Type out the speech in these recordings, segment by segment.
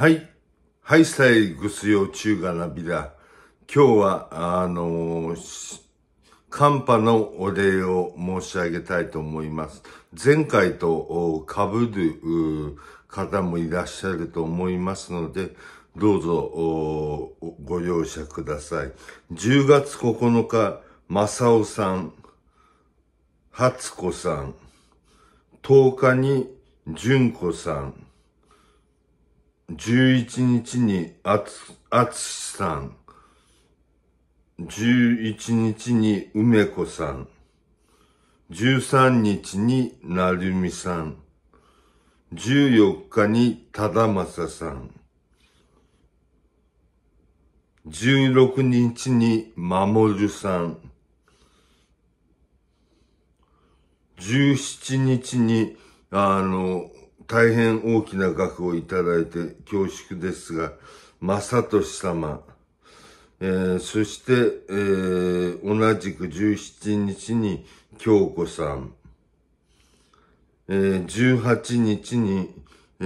はい。イい、さイぐすよ中華なビラ。今日は、あのー、寒波のお礼を申し上げたいと思います。前回と被る方もいらっしゃると思いますので、どうぞご容赦ください。10月9日、正雄さん、初子さん、10日に純子さん、11日にあつ、あつしさん。11日に梅子さん。13日になるみさん。14日にただまささん。16日にまもるさん。17日に、あの、大変大きな額をいただいて恐縮ですが、正俊様、えー、そして、えー、同じく17日に京子さん、えー、18日に、え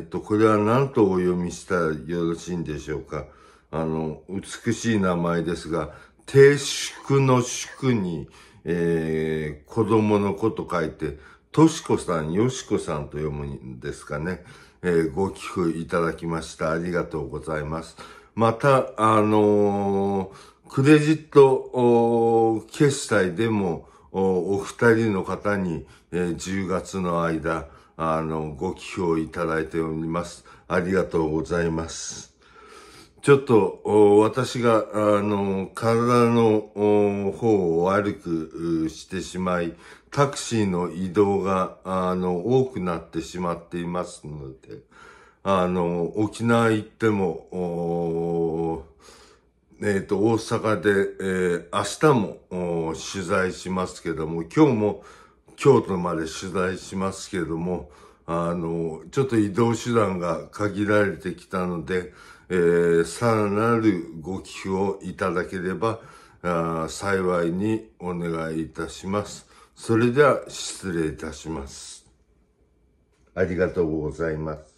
ー、と、これは何とお読みしたらよろしいんでしょうか。あの、美しい名前ですが、定祝の宿に、えー、子供の子と書いて、としこさん、よしこさんと読むんですかね。えー、ご寄付いただきました。ありがとうございます。また、あのー、クレジット決済でもお、二人の方に、えー、10月の間、あの、ご寄付をいただいております。ありがとうございます。ちょっと、私が、あの、体の方を悪くしてしまい、タクシーの移動が、あの、多くなってしまっていますので、あの、沖縄行っても、えっ、と、大阪で、えー、明日も取材しますけども、今日も京都まで取材しますけども、あの、ちょっと移動手段が限られてきたので、えー、さらなるご寄付をいただければあ、幸いにお願いいたします。それでは失礼いたします。ありがとうございます。